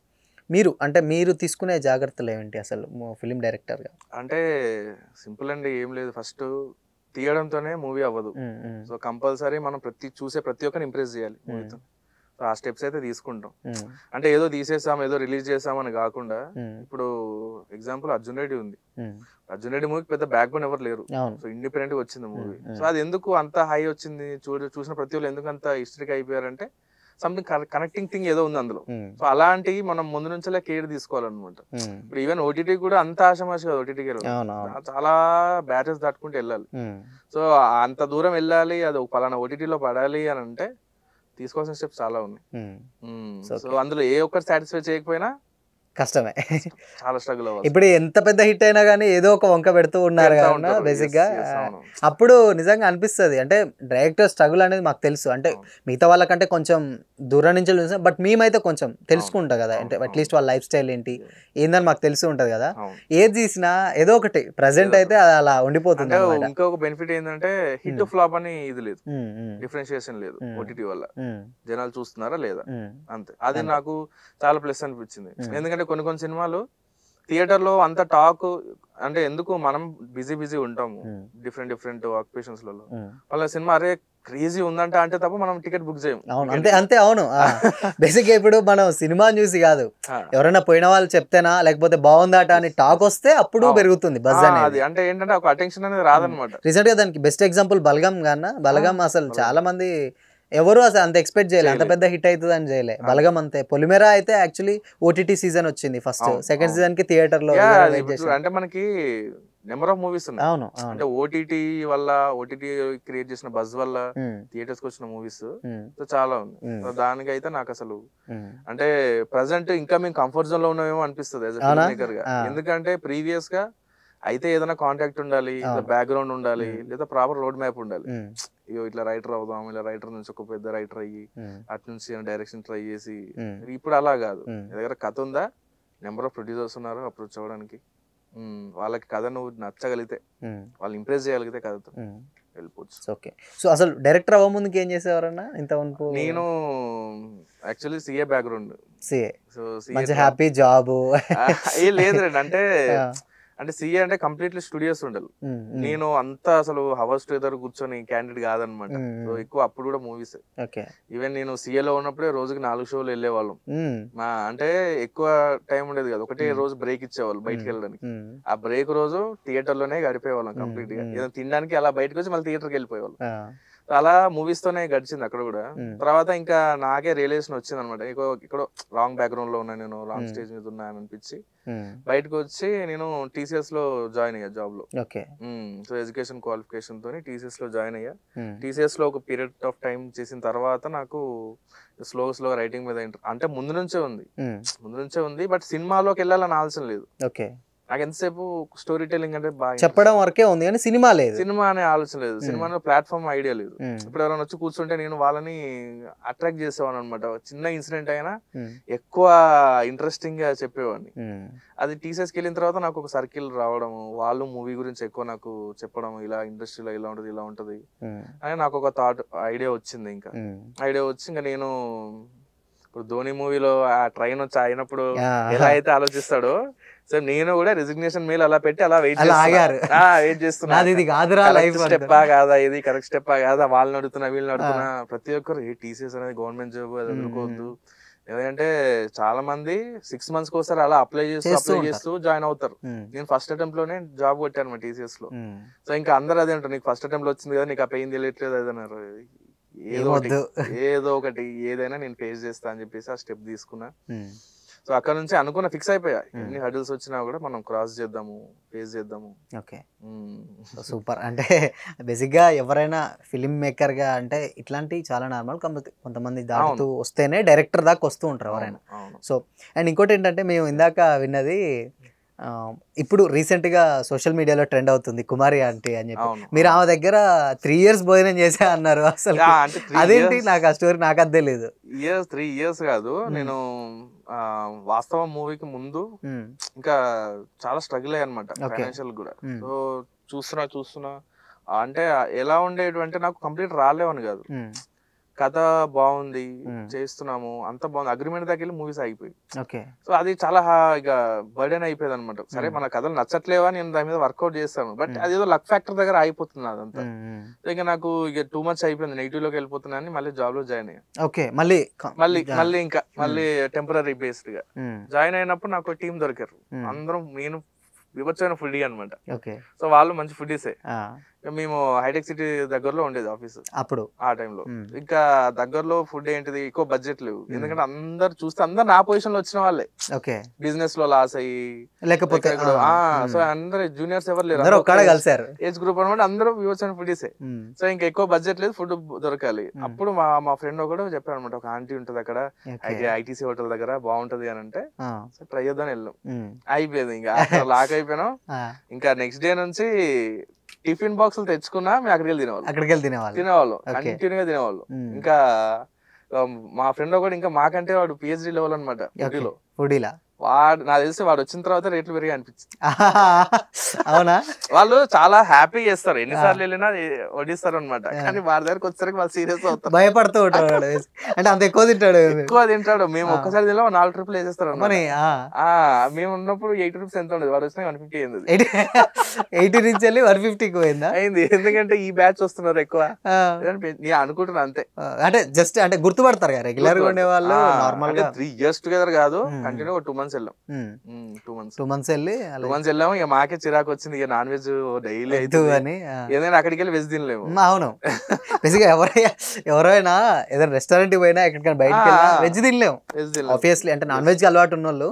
మీరు అంటే మీరు తీసుకునే జాగ్రత్తలు ఏమిటి అసలు ఫిలిం డైరెక్టర్గా అంటే సింపుల్ అండి ఏం లేదు ఫస్ట్ తీయడంతోనే మూవీ అవ్వదు సో కంపల్సరీ మనం ప్రతి చూసే ప్రతి ఒక్కరిని ఇంప్రెస్ చేయాలి మూవీతో ఆ స్టెప్స్ అయితే తీసుకుంటాం అంటే ఏదో తీసేసాం ఏదో రిలీజ్ చేసాం అని కాకుండా ఇప్పుడు ఎగ్జాంపుల్ అర్జున్ రెడ్డి ఉంది అర్జున్ రెడ్డి మూవీకి పెద్ద బ్యాక్ బోన్ ఎవరు లేరు సో ఇండిపెండెంట్ గా వచ్చింది మూవీ సో అది ఎందుకు అంత హై వచ్చింది చూసిన ప్రతి వాళ్ళు ఎందుకు అంత అయిపోయారు అయిపోయారంటే సంథింగ్ కనెక్టింగ్ థింగ్ ఏదో ఉంది అందులో సో hmm. అలాంటివి మనం ముందు నుంచేలా కేర్ తీసుకోవాలన్నమాట hmm. ఇప్పుడు ఈవెన్ ఓటీటీ కూడా అంత ఆశమాష కాదు ఓటీటీకి చాలా బ్యాచెస్ దాటుకుంటూ వెళ్ళాలి hmm. సో అంత దూరం వెళ్ళాలి అది పలానా ఓటీటీలో పడాలి అని అంటే తీసుకోవాల్సిన స్టెప్స్ చాలా ఉన్నాయి సో అందులో ఏ ఒక్కరు సాటిస్ఫై చేయకపోయినా కష్టమే చాలా స్ట్రగుల్ ఇప్పుడు ఎంత పెద్ద హిట్ అయినా కానీ ఏదో ఒక వంక పెడుతూ ఉన్నారు బేసిక్ బేసిక్గా అప్పుడు నిజంగా అనిపిస్తుంది అంటే డైరెక్టర్ స్ట్రగుల్ అనేది మాకు తెలుసు అంటే మిగతా వాళ్ళకంటే కొంచెం దూరం నుంచి చూసాం బట్ మేమైతే కొంచెం తెలుసుకుంటాం కదా అంటే అట్లీస్ట్ వాళ్ళ లైఫ్ స్టైల్ ఏంటి ఏందని మాకు తెలిసి ఉంటుంది కదా ఏది తీసినా ఏదో ఒకటి ప్రజెంట్ అయితే అది అలా ఉండిపోతుంది ఇంకొక బెనిఫిట్ ఏంటంటే హిట్ ఫ్లాప్ hmm. అని ఇది లేదు డిఫరెన్షియేషన్ hmm, hmm. లేదు ఓటీటీ వల్ల జనాలు చూస్తున్నారా లేదా అంతే అది నాకు చాలా ప్లస్ అనిపించింది ఎందుకంటే కొన్ని కొన్ని సినిమాలు థియేటర్ లో అంత టాక్ అంటే ఎందుకు మనం బిజీ బిజీ ఉంటాము hmm. డిఫరెంట్ డిఫరెంట్ లో hmm. వాళ్ళ సినిమా అరే క్రేజీ ఉందంట అంటే తప్ప మనం టికెట్ బుక్ చేయం అవును అంతే అంతే అవును బేసిక్ ఇప్పుడు మనం సినిమా చూసి కాదు ఎవరైనా పోయిన వాళ్ళు చెప్తేనా లేకపోతే బాగుందాట అని టాక్ వస్తే అప్పుడు పెరుగుతుంది బజ్ అనేది అంటే ఏంటంటే ఒక అటెన్షన్ అనేది hmm. రాదనమాట రీసెంట్ గా దానికి బెస్ట్ ఎగ్జాంపుల్ బలగం కన్నా బలగం అసలు చాలా మంది ఎవరు అసలు అంత ఎక్స్పెక్ట్ చేయలే అంత పెద్ద హిట్ అవుతుంది అని చేయలే బలగం అంతే పొలిమేరా అయితే యాక్చువల్లీ ఓటీటీ సీజన్ వచ్చింది ఫస్ట్ సెకండ్ సీజన్ కి థియేటర్ లో అంటే మనకి నెంబర్ ఆఫ్ మూవీస్ ఉన్నాయి అవును అంటే ఓటీటీ వల్ల ఓటీటీ క్రియేట్ చేసిన బజ్ వల్ల థియేటర్స్ hmm. కి వచ్చిన మూవీస్ hmm. చాలా ఉంది hmm. దానికి అయితే నాకు అసలు అంటే ప్రజెంట్ ఇంకా మేము కంఫర్ట్ జోన్ లో ఉన్నామేమో అనిపిస్తుంది మేకర్ గా ఎందుకంటే ప్రీవియస్ గా అయితే ఏదైనా కాంటాక్ట్ ఉండాలి బ్యాక్గ్రౌండ్ ఉండాలి లేదా ప్రాపర్ రోడ్ మ్యాప్ ఉండాలి అయ్యో ఇట్లా రైటర్ అవుదాం ఇలా రైటర్ నుంచి ఒక పెద్ద రైటర్ అయ్యి hmm. అటు నుంచి డైరెక్షన్ ట్రై చేసి hmm. ఇప్పుడు అలా కాదు hmm. దగ్గర కథ ఉందా నెంబర్ ఆఫ్ ప్రొడ్యూసర్స్ ఉన్నారు అప్రోచ్ అవ్వడానికి వాళ్ళకి కథ నువ్వు నచ్చగలిగితే వాళ్ళు ఇంప్రెస్ చేయగలిగితే కథతో వెళ్ళిపోవచ్చు ఓకే సో అసలు డైరెక్టర్ అవ్వముందుకు ఏం చేసేవారన్నా ఇంత నేను actually CA background CA so CA happy job ఏ లేదురండి అంటే అంటే సిఏ అంటే కంప్లీట్లీ స్టూడియోస్ ఉండాలి నేను అంతా అసలు హవర్స్ టుగెదర్ కూర్చొని క్యాండిడేట్ కాదనమాట సో ఎక్కువ అప్పుడు కూడా మూవీస్ ఈవెన్ నేను సిఏ లో ఉన్నప్పుడే రోజుకి నాలుగు షోలు వెళ్ళేవాళ్ళం మా అంటే ఎక్కువ టైం ఉండేది కదా ఒకటే రోజు బ్రేక్ ఇచ్చేవాళ్ళు బయటకు వెళ్ళడానికి ఆ బ్రేక్ రోజు థియేటర్ లోనే గడిపేవాళ్ళం కంప్లీట్ గా ఏదైనా తినడానికి అలా బయటకు వచ్చి మళ్ళీ థియేటర్కి వెళ్ళిపోయేవాళ్ళం అలా మూవీస్ తోనే గడిచింది అక్కడ కూడా తర్వాత ఇంకా నాకే రియలైజేషన్ వచ్చింది అనమాట ఇక్కడ రాంగ్ బ్యాక్గ్రౌండ్ లో ఉన్నాను నేను రాంగ్ స్టేజ్ మీద ఉన్నా అనిపించి బయటకు వచ్చి నేను టీసీఎస్ లో జాయిన్ అయ్యా జాబ్ లో సో ఎడ్యుకేషన్ క్వాలిఫికేషన్ తోని టీసీఎస్ లో జాయిన్ అయ్యా టీసీఎస్ లో ఒక పీరియడ్ ఆఫ్ టైం చేసిన తర్వాత నాకు స్లో స్లో రైటింగ్ మీద అంటే ముందు నుంచే ఉంది ముందు నుంచే ఉంది బట్ సినిమాలోకి వెళ్ళాలని ఆలోచన లేదు నాకు ఎంతసేపు స్టోరీ టెల్లింగ్ అంటే బాగా చెప్పడం వరకే ఉంది కానీ సినిమా లేదు సినిమా అనే ఆలోచన లేదు సినిమాలో ప్లాట్ఫామ్ ఐడియా లేదు ఇప్పుడు ఎవరైనా వచ్చి కూర్చుంటే నేను వాళ్ళని అట్రాక్ట్ చేసేవాను అనమాట చిన్న ఇన్సిడెంట్ అయినా ఎక్కువ ఇంట్రెస్టింగ్ గా చెప్పేవాడిని అది టీసీఎస్కి వెళ్ళిన తర్వాత నాకు ఒక సర్కిల్ రావడం వాళ్ళు మూవీ గురించి ఎక్కువ నాకు చెప్పడం ఇలా ఇండస్ట్రీలో ఇలా ఉంటది ఇలా ఉంటది అని నాకు ఒక థాట్ ఐడియా వచ్చింది ఇంకా ఐడియా వచ్చి ఇంకా నేను ఇప్పుడు ధోని మూవీలో ఆ ట్రైన్ వచ్చి అయినప్పుడు ఎలా అయితే ఆలోచిస్తాడో సో నేను కూడా రెసిగ్నేషన్ మెయిల్ అలా పెట్టి అలా వెయిట్ ఆగారు వెయిట్ చేస్తున్నా ఇది కాదురా లైఫ్ స్టెప్ కాదా ఇది కరెక్ట్ స్టెప్ కాదా వాళ్ళని అడుగుతున్నా వీళ్ళని అడుగుతున్నా ప్రతి ఒక్కరు ఏ టీసీఎస్ అనేది గవర్నమెంట్ జాబ్ అది అనుకోవద్దు ఎందుకంటే చాలా మంది సిక్స్ మంత్స్ కోసం అలా అప్లై చేస్తూ అప్లై చేస్తూ జాయిన్ అవుతారు నేను ఫస్ట్ అటెంప్ట్ లోనే జాబ్ కొట్టాను మా టీసీఎస్ లో సో ఇంకా అందరూ అదే అంటారు నీకు ఫస్ట్ అటెంప్ట్ వచ్చింది కదా నీకు ఆ పెయిన్ తెలియట్లేదు అదన్నారు ఏదో ఒకటి ఏదో ఒకటి ఏదైనా నేను ఫేస్ చేస్తా అని చెప్పేసి ఆ స్టెప్ తీసుకున్నా సో అక్కడ నుంచి అనుకున్న ఫిక్స్ అయిపోయా ఎన్ని హడుల్స్ వచ్చినా కూడా మనం క్రాస్ చేద్దాము ఫేస్ చేద్దాము ఓకే సూపర్ అంటే బేసిక్ గా ఎవరైనా ఫిలిం మేకర్ గా అంటే ఇట్లాంటివి చాలా నార్మల్ కొంతమంది దాటుతూ వస్తేనే డైరెక్టర్ దాకా వస్తూ ఉంటారు ఎవరైనా సో అండ్ ఇంకోటి ఏంటంటే మేము ఇందాక విన్నది ఇప్పుడు రీసెంట్ గా సోషల్ మీడియాలో ట్రెండ్ అవుతుంది కుమారి ఆంటీ అని చెప్పి మీరు ఆమె దగ్గర త్రీ ఇయర్స్ భోజనం చేసే అన్నారు అసలు అదేంటి నాకు ఆ స్టోరీ నాకు అర్థం లేదు ఇయర్స్ త్రీ ఇయర్స్ కాదు నేను వాస్తవ మూవీకి ముందు ఇంకా చాలా స్ట్రగుల్ అయ్యా అనమాట కూడా సో చూస్తున్నా చూస్తున్నా అంటే ఎలా ఉండేటువంటి నాకు కంప్లీట్ రాలేవని కాదు కథ బాగుంది చేస్తున్నాము అంత బాగుంది అగ్రిమెంట్ దగ్గర మూవీస్ అయిపోయి సో అది చాలా ఇక బర్డెన్ అయిపోయేది అనమాట సరే మన కథలు నచ్చట్లేవా నేను దాని మీద వర్కౌట్ చేస్తాను బట్ అదేదో లక్ ఫ్యాక్టర్ దగ్గర అయిపోతుంది అదంతా ఇక నాకు ఇక టూ మచ్ అయిపోయింది నెగిటివ్ లోకి వెళ్ళిపోతున్నాను మళ్ళీ జాబ్ లో జాయిన్ అయ్యాను ఓకే మళ్ళీ మళ్ళీ మళ్ళీ ఇంకా మళ్ళీ టెంపరీ బేస్డ్ గా జాయిన్ అయినప్పుడు నాకు టీం దొరికారు అందరం నేను విభచ్చమైన ఫుడ్ అనమాట సో వాళ్ళు మంచి ఫుడ్ ఇస్తే మేము హైటెక్ సిటీ దగ్గరలో ఉండేది ఆఫీస్ అప్పుడు ఆ టైంలో ఇంకా దగ్గరలో ఫుడ్ ఏంటిది ఎక్కువ బడ్జెట్ లేవు ఎందుకంటే అందరు చూస్తే అందరు నా పొజిషన్ లో వచ్చిన వాళ్ళే ఓకే బిజినెస్ లో లాస్ అయ్యి లేకపోతే సో అందరు జూనియర్స్ ఎవరు లేరు కలిసారు ఏజ్ గ్రూప్ అనమాట అందరూ వ్యూవర్స్ అండ్ ఫుడీసే సో ఇంకా ఎక్కువ బడ్జెట్ లేదు ఫుడ్ దొరకాలి అప్పుడు మా మా ఫ్రెండ్ ఒకడు చెప్పారు అనమాట ఒక ఆంటీ ఉంటది అక్కడ ఐటీసీ హోటల్ దగ్గర బాగుంటది అని అంటే ట్రై చేద్దాం వెళ్ళాం అయిపోయింది ఇంకా లాక్ అయిపోయినాం ఇంకా నెక్స్ట్ డే నుంచి టిఫిన్ బాక్స్ తెచ్చుకున్నా మేము అక్కడికి వెళ్ళి తినేవాళ్ళం అక్కడికి వెళ్ళి తినేవాళ్ళు తినేవాళ్ళు గా తినేవాళ్ళు ఇంకా మా ఫ్రెండ్ ఒకటి ఇంకా మాకంటే వాడు పిహెచ్డి లెవెల్ అనమాట ఫుడీలో వాడు నాకు తెలిసి వాడు వచ్చిన తర్వాత రేట్లు పెరిగి అనిపించింది అవునా వాళ్ళు చాలా హ్యాపీ చేస్తారు ఎన్నిసార్లు వెళ్ళినా వడిస్తారు అనమాట కానీ వాడి దగ్గరకు వచ్చేసరికి వాళ్ళు సీరియస్ అవుతారు భయపడుతూ ఉంటాడు అంటే అంత ఎక్కువ తింటాడు ఎక్కువ తింటాడు మేము ఒక్కసారి తిన్నా నాలుగు ట్రిప్లు వేసేస్తారు మేము ఉన్నప్పుడు ఎయిటీ రూపీస్ ఎంత ఉండదు వాడు వచ్చినా వన్ ఫిఫ్టీ అయింది ఎయిటీ నుంచి వెళ్ళి వన్ ఫిఫ్టీ ఎక్కువ అయిందా అయింది ఎందుకంటే ఈ బ్యాచ్ వస్తున్నారు ఎక్కువ నేను అనుకుంటున్నా అంతే అంటే జస్ట్ అంటే గుర్తుపడతారు రెగ్యులర్ గా ఉండేవాళ్ళు నార్మల్ గా త్రీ ఇయర్స్ టుగెదర్ కాదు కంటిన్యూ టూ మంత్స్ మంత్స్ వెళ్ళాం టూ మంత్స్ టూ మంత్స్ వెళ్ళి టూ మంత్స్ వెళ్ళాము ఇక మాకే చిరాకు వచ్చింది ఇక నాన్ వెజ్ డైలీ అవుతుంది అని ఏదైనా అక్కడికి వెళ్ళి వెజ్ తినలేము అవును బేసిక్గా ఎవరైనా ఎవరైనా ఏదైనా రెస్టారెంట్ పోయినా ఎక్కడికైనా బయట వెజ్ తినలేము ఆబ్వియస్లీ అంటే నాన్ వెజ్ అలవాటు ఉన్న వాళ్ళు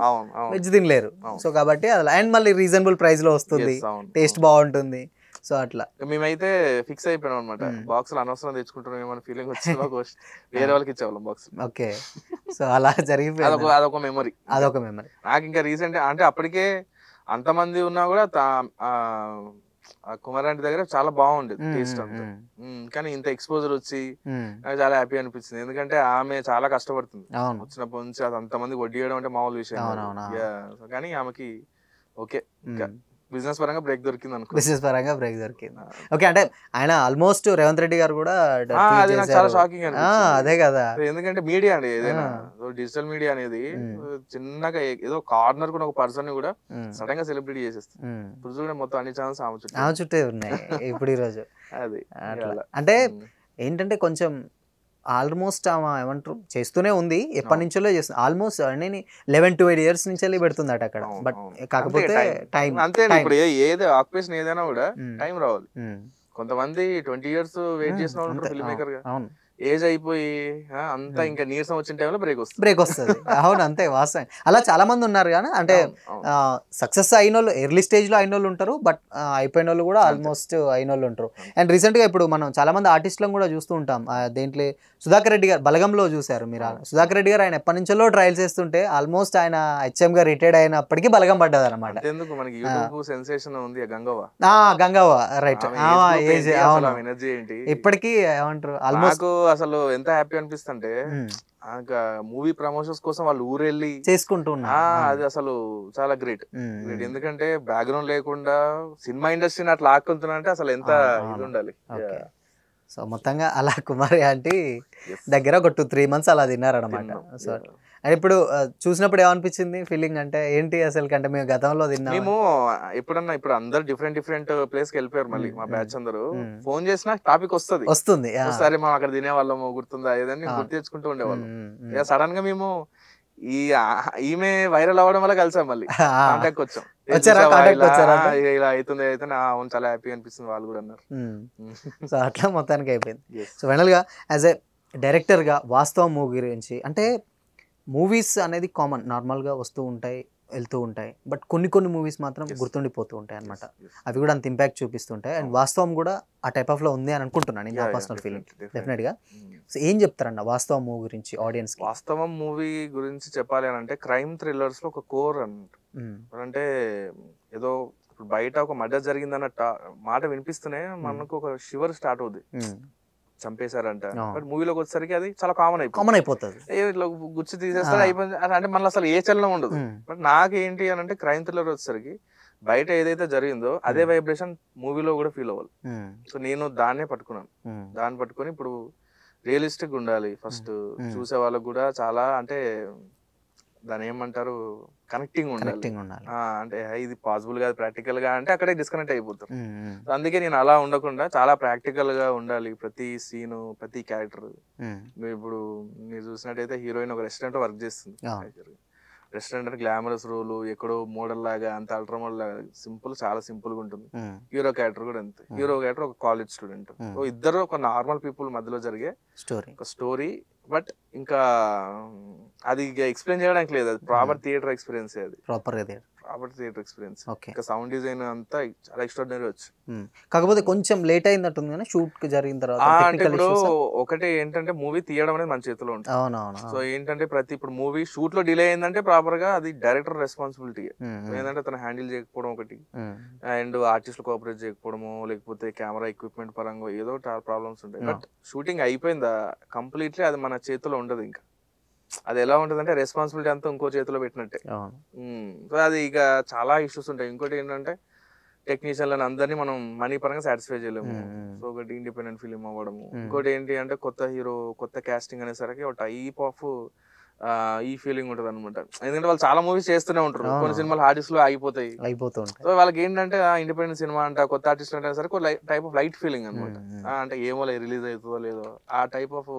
వెజ్ తినలేరు సో కాబట్టి అండ్ మళ్ళీ రీజనబుల్ ప్రైస్ లో వస్తుంది టేస్ట్ బాగుంటుంది సో అట్లా మేమైతే ఫిక్స్ అయిపోయాం అనమాట లో అనవసరం తెచ్చుకుంటున్నాం ఏమైనా ఫీలింగ్ వచ్చింది వేరే వాళ్ళకి ఇచ్చేవాళ్ళం బాక్స్ ఓకే సో అలా జరిగిపోయింది అదొక మెమరీ అదొక మెమరీ నాకు ఇంకా రీసెంట్ అంటే అప్పటికే అంత మంది ఉన్నా కూడా కుమారాంటి దగ్గర చాలా బాగుండేది టేస్ట్ అంతా కానీ ఇంత ఎక్స్పోజర్ వచ్చి నాకు చాలా హ్యాపీ అనిపించింది ఎందుకంటే ఆమె చాలా కష్టపడుతుంది వచ్చినప్పటి నుంచి అది వడ్డీ వడ్డీయడం అంటే మామూలు విషయం కానీ ఆమెకి ఓకే బిజినెస్ పరంగా బ్రేక్ దొరికింది అనుకో బిజినెస్ పరంగా బ్రేక్ దొరికింది ఓకే అంటే ఆయన ఆల్మోస్ట్ రేవంత్ రెడ్డి గారు కూడా చాలా షాకింగ్ అదే కదా ఎందుకంటే మీడియా అండి ఏదైనా డిజిటల్ మీడియా అనేది చిన్నగా ఏదో కార్నర్ కూడా ఒక పర్సన్ కూడా సడన్ గా సెలబ్రిటీ చేసేస్తుంది ఇప్పుడు చూడండి మొత్తం అన్ని ఛానల్స్ ఆమె చుట్టూ ఆమె చుట్టే ఉన్నాయి ఇప్పుడు ఈ రోజు అది అంటే ఏంటంటే కొంచెం ఆల్మోస్ట్ ఆమె ఏమంటారు చేస్తూనే ఉంది ఎప్పటి నుంచో చేస్తుంది ఆల్మోస్ట్ నేను లెవెన్ ట్వెల్వ్ ఇయర్స్ నుంచి పెడుతుందట అక్కడ బట్ కాకపోతే టైం అంతే ఇప్పుడు ఏదో ఆక్యుపేషన్ ఏదైనా కూడా టైం రావాలి కొంతమంది ట్వంటీ ఇయర్స్ వెయిట్ చేసిన వాళ్ళు ఫిల్మ్ మేకర్ గా అవును ఏజ్ అయిపోయి అంతా hmm. ఇంకా నీరసం వచ్చిన టైంలో బ్రేక్ వస్తుంది బ్రేక్ వస్తుంది అవును అంతే వాస్తవం అలా చాలా మంది ఉన్నారు కానీ అంటే సక్సెస్ అయిన వాళ్ళు ఎర్లీ స్టేజ్ లో అయిన వాళ్ళు ఉంటారు బట్ అయిపోయిన వాళ్ళు కూడా ఆల్మోస్ట్ అయిన వాళ్ళు ఉంటారు అండ్ రీసెంట్ గా ఇప్పుడు మనం చాలా మంది ఆర్టిస్టులను కూడా చూస్తూ ఉంటాం దేంట్లో సుధాకర్ రెడ్డి గారు బలగంలో చూశారు మీరు సుధాకర్ రెడ్డి గారు ఆయన ఎప్పటి నుంచో ట్రయల్ చేస్తుంటే ఆల్మోస్ట్ ఆయన హెచ్ఎం గా రిటైర్డ్ అయినప్పటికీ బలగం పడ్డది అనమాట ఎందుకు మనకి సెన్సేషన్ ఉంది గంగవ గంగవ రైట్ ఎనర్జీ ఏంటి ఇప్పటికీ ఏమంటారు ఆల్మోస్ట్ అసలు ఎంత హ్యాపీ అనిపిస్తుంటే ఇంకా మూవీ ప్రమోషన్స్ కోసం వాళ్ళు ఊరెళ్ళి చేసుకుంటున్నా అది అసలు చాలా గ్రేట్ ఎందుకంటే బ్యాక్గ్రౌండ్ లేకుండా సినిమా ఇండస్ట్రీని అట్లా ఆక్కుంటున్నా అంటే అసలు ఎంత ఇది ఉండాలి సో మొత్తంగా అలా కుమారి ఆంటీ దగ్గర ఒక టూ త్రీ మంత్స్ అలా తిన్నారనమాట సో అంటే ఇప్పుడు చూసినప్పుడు ఏమనిపించింది ఫీలింగ్ అంటే ఏంటి అసలు కంటే మేము గతంలో తిన్నాం మేము ఎప్పుడన్నా ఇప్పుడు అందరు డిఫరెంట్ డిఫరెంట్ ప్లేస్ కి వెళ్ళిపోయారు మళ్ళీ మా బ్యాచ్ అందరూ ఫోన్ చేసినా టాపిక్ వస్తుంది వస్తుంది సరే మేము అక్కడ తినే వాళ్ళము గుర్తుందా ఏదని గుర్తు తెచ్చుకుంటూ ఉండేవాళ్ళం ఇక సడన్ గా మేము ఈ ఈమె వైరల్ అవ్వడం వల్ల కలిసాం మళ్ళీ వచ్చాం ఇలా అయితే చాలా అనిపిస్తుంది వాళ్ళు కూడా అన్నారు సో అట్లా మొత్తానికి అయిపోయింది సో ఫైనల్ గా యాజ్ ఎ డైరెక్టర్ గా వాస్తవం మూవీ గురించి అంటే మూవీస్ అనేది కామన్ నార్మల్గా వస్తూ ఉంటాయి వెళ్తూ ఉంటాయి బట్ కొన్ని కొన్ని మూవీస్ మాత్రం గుర్తుండిపోతూ ఉంటాయి అనమాట అవి కూడా అంత ఇంపాక్ట్ చూపిస్తుంటాయి అండ్ oh. వాస్తవం కూడా ఆ టైప్ ఆఫ్ లో ఉంది అని అనుకుంటున్నాను నా పర్సనల్ ఫీలింగ్ డెఫినెట్గా సో ఏం చెప్తారన్న వాస్తవం మూవీ గురించి ఆడియన్స్ వాస్తవం మూవీ గురించి చెప్పాలి అని అంటే క్రైమ్ థ్రిల్లర్స్ లో ఒక కోర్ అనమాట hmm. అంటే ఏదో బయట ఒక మర్డర్ జరిగిందన్న మాట వినిపిస్తూనే hmm. మనకు ఒక షివర్ స్టార్ట్ అవుద్ది hmm. చంపేశారంట బట్ మూవీలోకి వచ్చేసరికి అది చాలా కామన్ అయిపోయింది కామన్ అయిపోతుంది గుర్తు గుచ్చి తీసేస్తారు అయిపోయింది అంటే మళ్ళీ అసలు ఏ చలనం ఉండదు బట్ నాకేంటి అని అంటే క్రైమ్ థ్రిల్లర్ వచ్చేసరికి బయట ఏదైతే జరిగిందో అదే వైబ్రేషన్ మూవీలో కూడా ఫీల్ అవ్వాలి సో నేను దాన్నే పట్టుకున్నాను దాన్ని పట్టుకొని ఇప్పుడు రియలిస్టిక్ ఉండాలి ఫస్ట్ చూసే వాళ్ళకు కూడా చాలా అంటే దాని ఏమంటారు కనెక్టింగ్ ఉండాలి అంటే ఇది పాసిబుల్ కాదు ప్రాక్టికల్ గా అంటే అక్కడే డిస్కనెక్ట్ అయిపోతాం అందుకే నేను అలా ఉండకుండా చాలా ప్రాక్టికల్ గా ఉండాలి ప్రతి సీను ప్రతి క్యారెక్టర్ ఇప్పుడు మీరు చూసినట్టయితే హీరోయిన్ ఒక రెస్టారెంట్ వర్క్ చేస్తుంది రెస్టారెంట్ అంటే గ్లామరస్ రోల్ ఎక్కడో మోడల్ లాగా అంత మోడల్ లాగా సింపుల్ చాలా సింపుల్ గా ఉంటుంది హీరో క్యారెక్టర్ కూడా అంతే హీరో క్యారెక్టర్ ఒక కాలేజ్ స్టూడెంట్ ఇద్దరు ఒక నార్మల్ పీపుల్ మధ్యలో జరిగే స్టోరీ ఒక స్టోరీ బట్ ఇంకా అది ఎక్స్ప్లెయిన్ చేయడానికి లేదు అది ప్రాపర్ థియేటర్ ఎక్స్పీరియన్స్ అది proper theatre property theatre experience ఇంకా సౌండ్ డిజైన్ అంతా చాలా ఎక్స్ట్రాడినరీ వచ్చు hmm. కాకపోతే కొంచెం లేట్ అయినట్టుంది కానీ షూట్ జరిగిన తర్వాత ఒకటి ఏంటంటే మూవీ తీయడం అనేది మన చేతిలో ఉంటుంది సో ఏంటంటే ప్రతి ఇప్పుడు మూవీ షూట్ లో డిలే అయిందంటే ప్రాపర్ గా అది డైరెక్టర్ రెస్పాన్సిబిలిటీ hmm, hmm. ఏంటంటే తను హ్యాండిల్ చేయకపోవడం ఒకటి అండ్ ఆర్టిస్ట్ కోఆపరేట్ చేయకపోవడము లేకపోతే కెమెరా ఎక్విప్మెంట్ పరంగా ఏదో ప్రాబ్లమ్స్ ఉంటాయి బట్ షూటింగ్ అయిపోయిందా కంప్లీట్లీ అది మన చేతిలో ఉండదు ఇంకా అది ఎలా అంటే రెస్పాన్సిబిలిటీ అంతా ఇంకో చేతిలో పెట్టినట్టే సో అది ఇక చాలా ఇష్యూస్ ఉంటాయి ఇంకోటి ఏంటంటే టెక్నీషియన్ అందరినీ మనం మనీ పరంగా సాటిస్ఫై చేయలేము సో ఒకటి ఇండిపెండెంట్ ఫిలిం అవ్వడము ఇంకోటి ఏంటి అంటే కొత్త హీరో కొత్త క్యాస్టింగ్ అనేసరికి ఒక టైప్ ఆఫ్ ఈ ఫీలింగ్ ఉంటది అనమాట ఎందుకంటే వాళ్ళు చాలా మూవీస్ చేస్తూనే ఉంటారు కొన్ని సినిమాలు ఆర్టిస్ట్ లో అయిపోతాయి సో వాళ్ళకి ఏంటంటే ఇండిపెండెంట్ సినిమా అంటే కొత్త ఆర్టిస్ట్ అంటే సరే టైప్ ఆఫ్ లైట్ ఫీలింగ్ అనమాట అంటే ఏమో రిలీజ్ అవుతుందో లేదో ఆ టైప్ ఆఫ్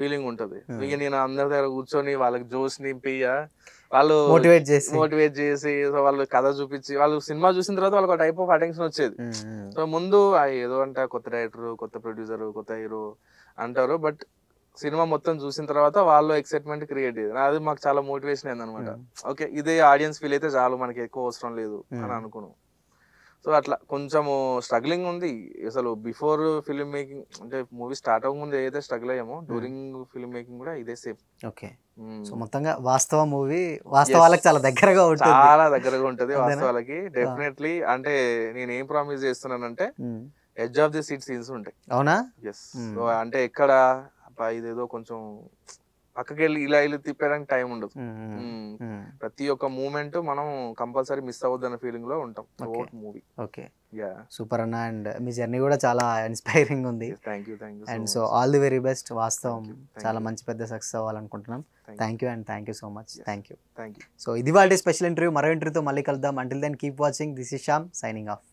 ఫీలింగ్ ఉంటది ఇక నేను అందరి దగ్గర కూర్చొని వాళ్ళకి జోస్ నింపియ వాళ్ళు మోటివేట్ చేసి మోటివేట్ చేసి సో వాళ్ళు కథ చూపించి వాళ్ళు సినిమా చూసిన తర్వాత వాళ్ళకి టైప్ ఆఫ్ అటెన్షన్ వచ్చేది సో ముందు ఏదో అంట కొత్త డైరెక్టర్ కొత్త ప్రొడ్యూసర్ కొత్త హీరో అంటారు బట్ సినిమా మొత్తం చూసిన తర్వాత వాళ్ళు ఎక్సైట్మెంట్ క్రియేట్ చేయదు అది మాకు చాలా మోటివేషన్ అయింది అనమాట ఓకే ఇదే ఆడియన్స్ ఫీల్ అయితే చాలు మనకి ఎక్కువ అవసరం లేదు అని అనుకున్నాం సో అట్లా కొంచెము స్ట్రగ్లింగ్ ఉంది అసలు బిఫోర్ ఫిల్మ్ మేకింగ్ అంటే మూవీ స్టార్ట్ ముందు ఏదైతే స్ట్రగుల్ అయ్యామో డ్యూరింగ్ ఫిల్మ్ మేకింగ్ కూడా ఇదే సేమ్ ఓకే సో మొత్తంగా వాస్తవ మూవీ వాస్తవాలకు చాలా దగ్గరగా ఉంటుంది చాలా దగ్గరగా ఉంటుంది వాస్తవాలకి డెఫినెట్లీ అంటే నేను ఏం ప్రామిస్ చేస్తున్నానంటే edge of the seat scenes ఉంటాయి అవునా ఎస్ అంటే ఎక్కడ ఇదేదో కొంచెం పక్కకి వెళ్ళి ఇలా ఇల్లు తిప్పడానికి టైం ఉండదు ప్రతి ఒక్క మూమెంట్ మనం కంపల్సరీ మిస్ అవ్వద్దన్న ఫీలింగ్ లో ఉంటాం మూవీ ఓకే సూపర్ అన్న అండ్ మీ జర్నీ కూడా చాలా ఇన్స్పైరింగ్ ఉంది thank you thank you and so all the very best Vaastavam చాలా మంచి పెద్ద సక్సెస్ అవ్వాలనుకుంటున్నాం thank you and thank you so much thank you thank you so ఇది వాళ్ళ స్పెషల్ ఇంటర్వ్యూ మరో ఇంటర్వ్యూతో మళ్ళీ కలుద్దాం until then keep watching this is Sham signing of